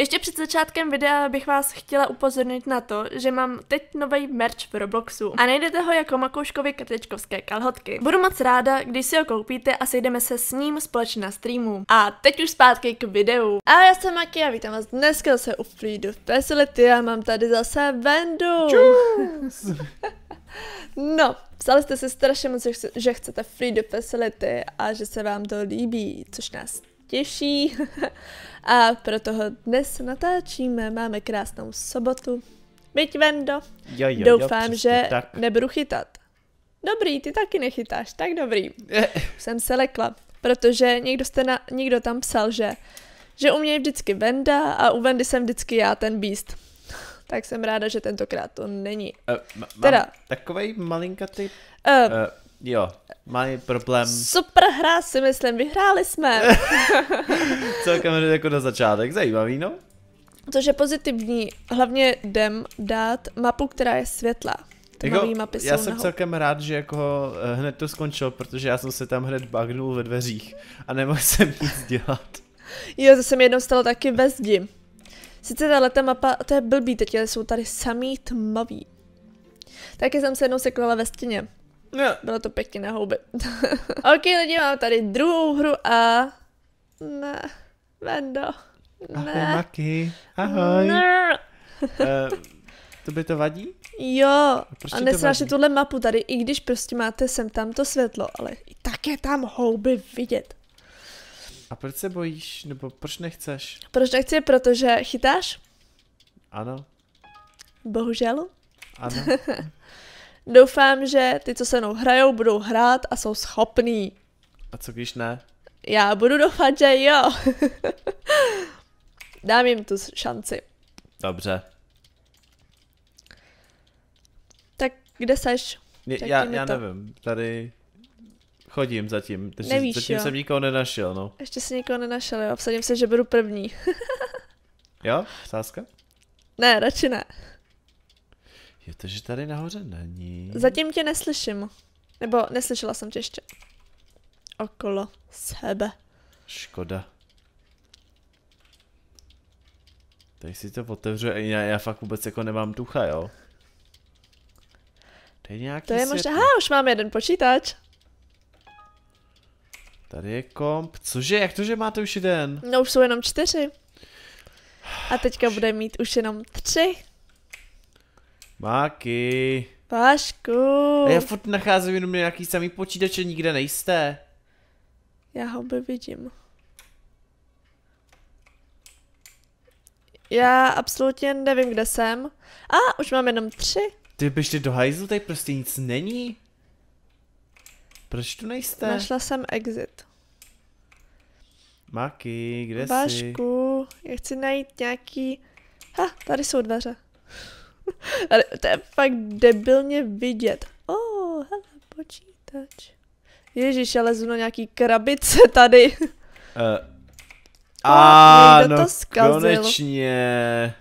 Ještě před začátkem videa bych vás chtěla upozornit na to, že mám teď nový merch v Robloxu a najdete ho jako Makouškovi katečkovské kalhotky. Budu moc ráda, když si ho koupíte a sejdeme se s ním společně na streamu. A teď už zpátky k videu. A já jsem Maki a vítám vás dneska se u Freedom Facility a mám tady zase Vendu. No, psali jste si strašně moc, že chcete Free the Facility a že se vám to líbí, což nás těší. A proto ho dnes natáčíme. Máme krásnou sobotu. Byť vendo. Jo, jo, Doufám, jo, že tak. nebudu chytat. Dobrý, ty taky nechytáš, tak dobrý. Jsem se lekla, protože někdo, jste na, někdo tam psal, že, že u mě je vždycky Venda a u Vendy jsem vždycky já ten beast. Tak jsem ráda, že tentokrát to není. Uh, eh, m- teda, takovej malinkatý... Uh, uh, Jo, mají problém. Super hra si myslím, vyhráli jsme. Celkem jako na začátek, zajímavý, no? Což je pozitivní, hlavně jdem dát mapu, která je světla. Jako, mapy já jsem naho. celkem rád, že jako eh, hned to skončilo, protože já jsem se tam hned bagnul ve dveřích a nemohl jsem nic dělat. jo, to se mi jednou stalo taky ve zdi. Sice tahle ta mapa, to je blbý teď, ale jsou tady samý tmavý. Taky jsem se jednou seklala ve stěně. Jo. No. Bylo to pěkně na houby. ok, lidi, mám tady druhou hru a... Ne, Vendo. Ne. Ahoj, Maki. Ahoj. Ne. uh, to by to vadí? Jo, prostě a nesnáším tuhle mapu tady, i když prostě máte sem tam to světlo, ale i tak je tam houby vidět. A proč se bojíš, nebo proč nechceš? Proč nechci, protože chytáš? Ano. Bohužel. Ano. Doufám, že ty, co se mnou hrajou, budou hrát a jsou schopní. A co když ne? Já budu doufat, že jo. Dám jim tu šanci. Dobře. Tak kde seš? Je, já, já to... nevím, tady chodím zatím, takže Nevíš, zatím jo. jsem nikoho nenašel, no. Ještě si nikoho nenašel, jo, vsadím se, že budu první. jo? Sázka? Ne, radši ne to, že tady nahoře není. Zatím tě neslyším. Nebo neslyšela jsem tě ještě. Okolo sebe. Škoda. Tady si to otevřu, já, já fakt vůbec jako nemám tucha, jo. Tady je nějaký To je možná, aha, už mám jeden počítač. Tady je komp, cože, jak to, že máte už jeden? No už jsou jenom čtyři. A teďka bude mít už jenom tři. Máky. Pašku. A já furt nacházím jenom nějaký samý počítače, nikde nejste. Já ho by vidím. Já absolutně nevím, kde jsem. A už mám jenom tři. Ty běžte do hajzlu, tady prostě nic není. Proč tu nejste? Našla jsem exit. Maky, kde Bašku, jsi? Vašku, já chci najít nějaký... Ha, tady jsou dveře to je fakt debilně vidět. Oh, hele, počítač. Ježíš, ale zvno nějaký krabice tady. Uh, a, no, to zkazil. konečně.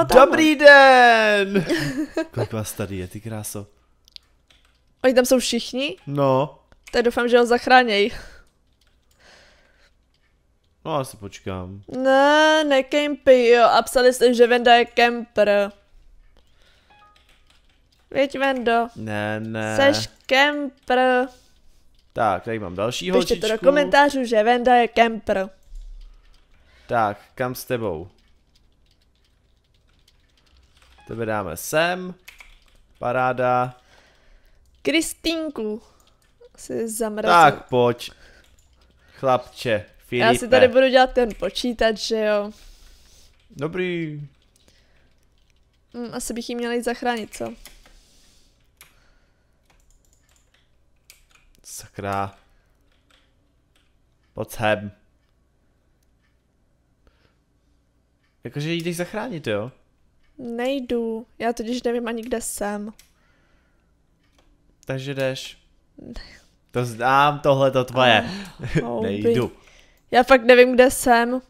O, Dobrý den! Kolik vás tady je, ty kráso? Oni tam jsou všichni? No. Tak doufám, že ho zachráněj. No, asi počkám. Ne, nekempy, jo, a psali jste, že Venda je kemper. Věď Mendo. Ne, ne. Seš kempr. Tak, tady mám další Píšte holčičku. Píšte to do komentářů, že Venda je kempr. Tak, kam s tebou? Tebe dáme sem. Paráda. Kristinku, Jsi zamrazil. Tak pojď. Chlapče, Filipe. Já si tady budu dělat ten počítač, že jo. Dobrý. Hm, asi bych jí měla jít zachránit, co? sakra. Pojď sem. Jakože jdeš zachránit, jo? Nejdu, já totiž nevím ani kde jsem. Takže jdeš. To znám, tohle to tvoje. Oh, Nejdu. Já fakt nevím, kde jsem.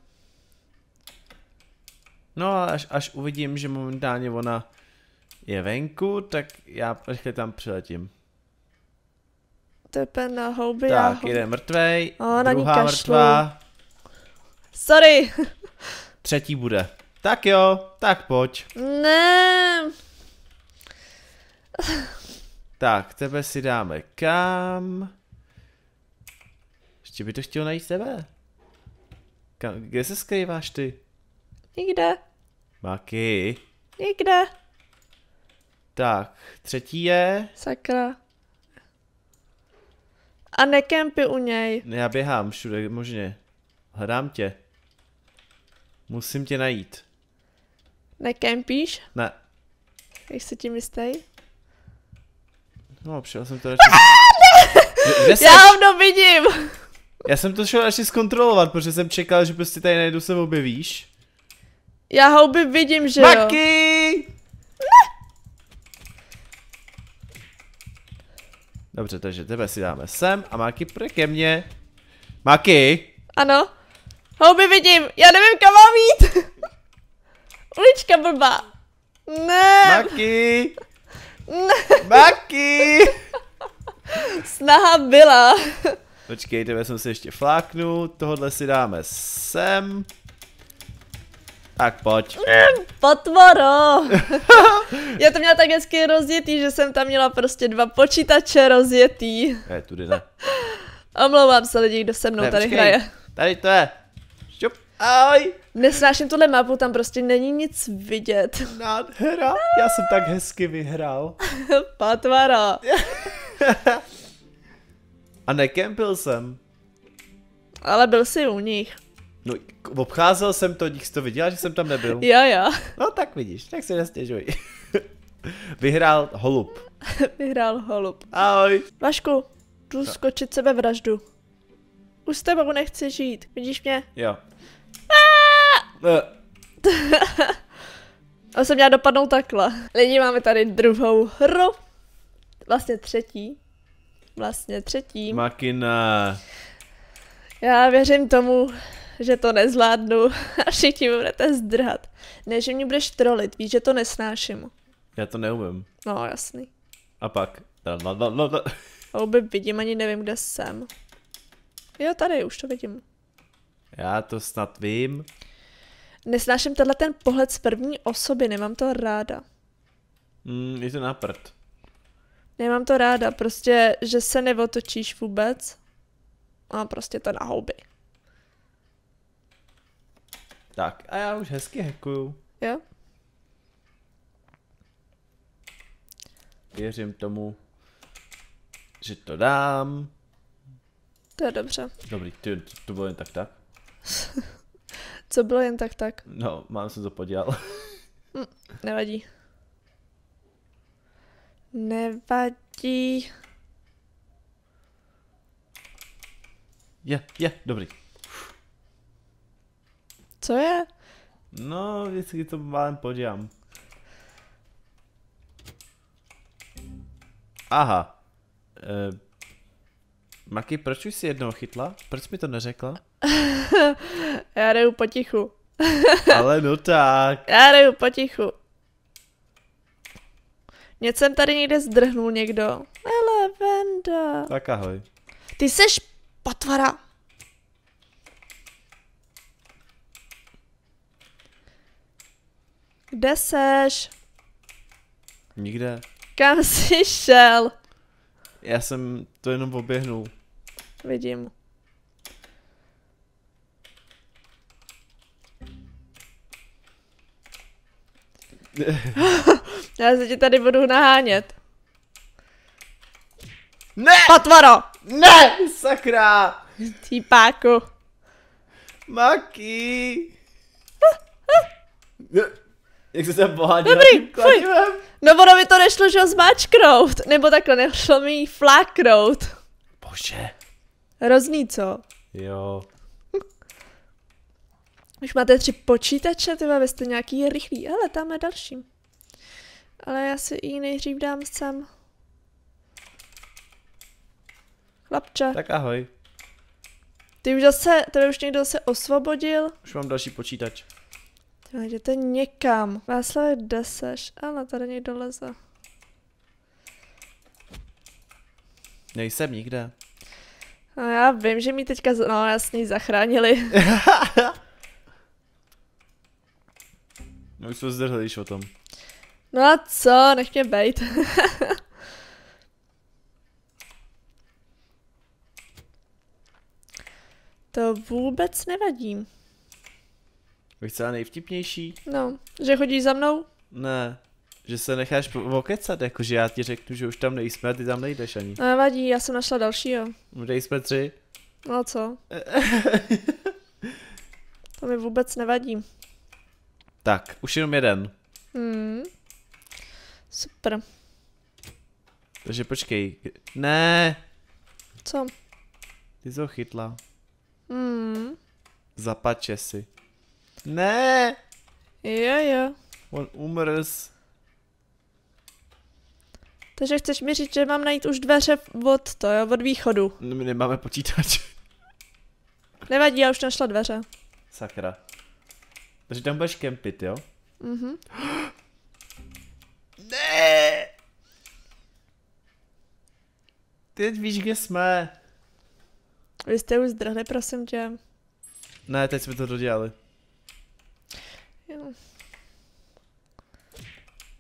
No a až, až uvidím, že momentálně ona je venku, tak já rychle tam přiletím. To je pen houby. Tak, jeden mrtvej, a, na druhá mrtvá. Sorry. Třetí bude. Tak jo, tak pojď. Ne. Tak, tebe si dáme kam? Ještě by to chtěl najít tebe. Kam, kde se skrýváš ty? Nikde. Maky. Nikde. Tak, třetí je... Sakra. A nekempy u něj. No já běhám všude možně. Hledám tě. Musím tě najít. Nekempíš? Ne. se tím jistý? No, přišel jsem to radši... Kde Já ho vidím! Já jsem to šel radši zkontrolovat, protože jsem čekal, že prostě tady najdu se objevíš. Já by vidím, že Maki! jo. Dobře, takže tebe si dáme sem a Maki půjde ke mně. Maki! Ano. Houby vidím, já nevím kam mám jít. Ulička blbá. Ne. Maki! Ne. Maki! Snaha byla. Počkej, tebe jsem si ještě fláknu, tohle si dáme sem. Tak pojď. Mm, potvoro! Já to měla tak hezky rozjetý, že jsem tam měla prostě dva počítače rozjetý. Ne, tudy ne. Omlouvám se lidi, kdo se mnou ne, tady počkej. hraje. Tady to je. Šup. Ahoj. Nesnáším tuhle mapu, tam prostě není nic vidět. Nádhera, já jsem tak hezky vyhrál. Potvoro. A nekempil jsem. Ale byl jsi u nich. No, obcházel jsem to, nic to viděla, že jsem tam nebyl. Jo, jo. No tak vidíš, tak se nestěžuj. Vyhrál holub. Vyhrál holub. Ahoj. Vašku, jdu no. skočit vraždu. Už s tebou nechci žít, vidíš mě? Jo. A ah! jsem eh. měla dopadnout takhle. Lidi, máme tady druhou hru. Vlastně třetí. Vlastně třetí. Makina. Já věřím tomu, že to nezvládnu a všichni mi budete zdrhat. Ne, že mě budeš trolit, víš, že to nesnáším. Já to neumím. No, jasný. A pak. No, no, no, no. Houby vidím, ani nevím, kde jsem. Jo, tady, už to vidím. Já to snad vím. Nesnáším tenhle ten pohled z první osoby, nemám to ráda. Mm, je to na prd. Nemám to ráda, prostě, že se neotočíš vůbec a no, prostě to na houby. Tak a já už hezky hekuju. Jo. Věřím tomu, že to dám. To je dobře. Dobrý, ty, to, to bylo jen tak tak. Co bylo jen tak tak? No, mám se to podělat. Mm, nevadí. Nevadí. Je, je, dobrý. Co je? No, vždycky to málem podívám. Aha. E, Maki, proč jsi jednou chytla? Proč mi to neřekla? Já jdu potichu. Ale no tak. Já jdu potichu. Něco jsem tady někde zdrhnul někdo. Hele, Venda. Tak ahoj. Ty seš patvara. Kde seš? Nikde. Kam jsi šel? Já jsem to jenom oběhnul. Vidím. Já se ti tady budu nahánět. Ne! Patvaro. Ne! Sakra! Týpáku. Maki! Jak se pohádila Dobrý, No ono mi to nešlo, že ho zmáčknout. Nebo takhle, nešlo mi jí fláknout. Bože. Hrozný, co? Jo. Už máte tři počítače, ty vy jste nějaký rychlý. ale tam je další. Ale já si ji nejdřív dám sem. Chlapče. Tak ahoj. Ty už zase, tady už někdo se osvobodil. Už mám další počítač. Tyhle, jděte někam. Václav, kde seš? Ano, tady někdo leze. Nejsem nikde. No já vím, že mi teďka, no jasně, zachránili. no už jsme zdrhli o tom. No a co, nech mě bejt. to vůbec nevadím bych chtěla nejvtipnější? No, že chodíš za mnou? Ne, že se necháš okecat, jakože já ti řeknu, že už tam nejsme a ty tam nejdeš ani. No nevadí, já jsem našla dalšího. Kde no, jsme tři? No co? to mi vůbec nevadí. Tak, už jenom jeden. Hmm. Super. Takže počkej. Ne. Co? Ty jsi ho chytla. Hmm. Zapače si. Ne! Jo, jo. On umrz. Takže chceš mi říct, že mám najít už dveře od to, jo, od východu. No, my nemáme počítač. Nevadí, já už našla dveře. Sakra. Takže tam budeš kempit, jo? Mhm. ne! Teď víš, kde jsme. Vy jste už zdrhli, prosím tě. Ne, teď jsme to dodělali.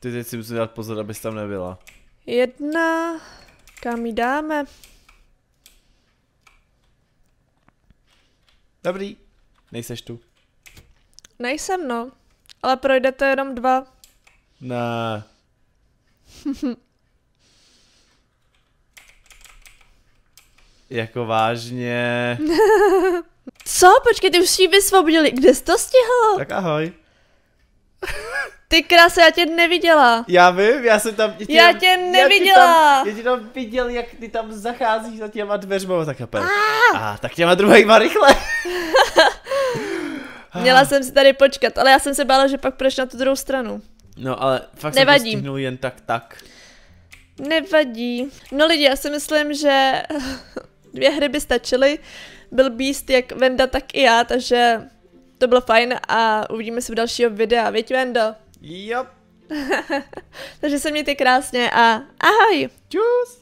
Ty teď si musím dát pozor, abys tam nebyla. Jedna, kam ji dáme? Dobrý, nejseš tu. Nejsem, no. Ale projdete jenom dva. Ne. jako vážně. Co? Počkej, ty už si vysvobodili. Kde jsi to stihl? Tak ahoj. Ty krása, já tě neviděla. Já vím, já jsem tam... já tě neviděla. Já tě tam, viděl, jak ty tam zacházíš za těma dveřma, tak chápem. Ah! A tak těma druhýma rychle. Měla jsem si tady počkat, ale já jsem se bála, že pak půjdeš na tu druhou stranu. No ale fakt Nevadí. jsem to jen tak tak. Nevadí. No lidi, já si myslím, že dvě hry by stačily. Byl Beast jak Venda, tak i já, takže to bylo fajn a uvidíme se v dalšího videa. Věď Vendo? Yep. Takže se mějte krásně a ahoj! Čus!